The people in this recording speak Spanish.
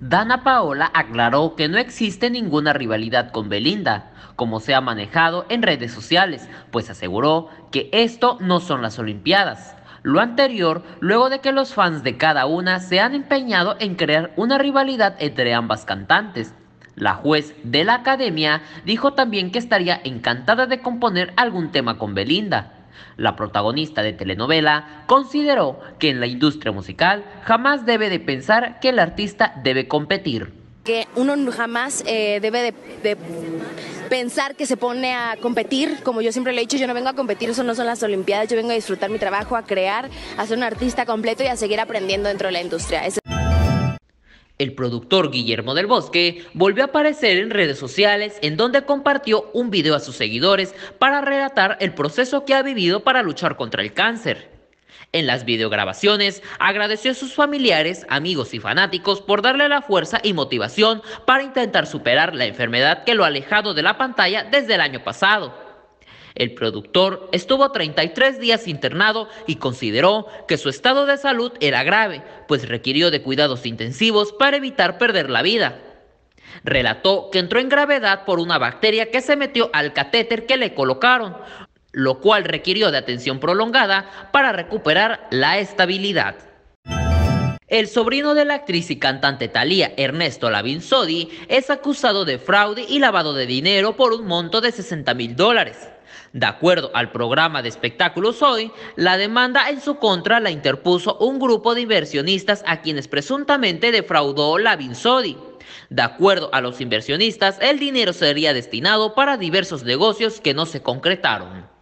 Dana Paola aclaró que no existe ninguna rivalidad con Belinda, como se ha manejado en redes sociales, pues aseguró que esto no son las Olimpiadas. Lo anterior, luego de que los fans de cada una se han empeñado en crear una rivalidad entre ambas cantantes. La juez de la academia dijo también que estaría encantada de componer algún tema con Belinda. La protagonista de telenovela consideró que en la industria musical jamás debe de pensar que el artista debe competir. Que uno jamás eh, debe de, pensar que se pone a competir, como yo siempre le he dicho, yo no vengo a competir, eso no son las Olimpiadas, yo vengo a disfrutar mi trabajo, a crear, a ser un artista completo y a seguir aprendiendo dentro de la industria. El productor Guillermo del Bosque volvió a aparecer en redes sociales en donde compartió un video a sus seguidores para relatar el proceso que ha vivido para luchar contra el cáncer. En las videograbaciones agradeció a sus familiares, amigos y fanáticos por darle la fuerza y motivación para intentar superar la enfermedad que lo ha alejado de la pantalla desde el año pasado. El productor estuvo 33 días internado y consideró que su estado de salud era grave, pues requirió de cuidados intensivos para evitar perder la vida. Relató que entró en gravedad por una bacteria que se metió al catéter que le colocaron, lo cual requirió de atención prolongada para recuperar la estabilidad. El sobrino de la actriz y cantante Thalía, Ernesto Lavinsodi es acusado de fraude y lavado de dinero por un monto de 60 mil dólares. De acuerdo al programa de espectáculos hoy, la demanda en su contra la interpuso un grupo de inversionistas a quienes presuntamente defraudó Lavinzodi. De acuerdo a los inversionistas, el dinero sería destinado para diversos negocios que no se concretaron.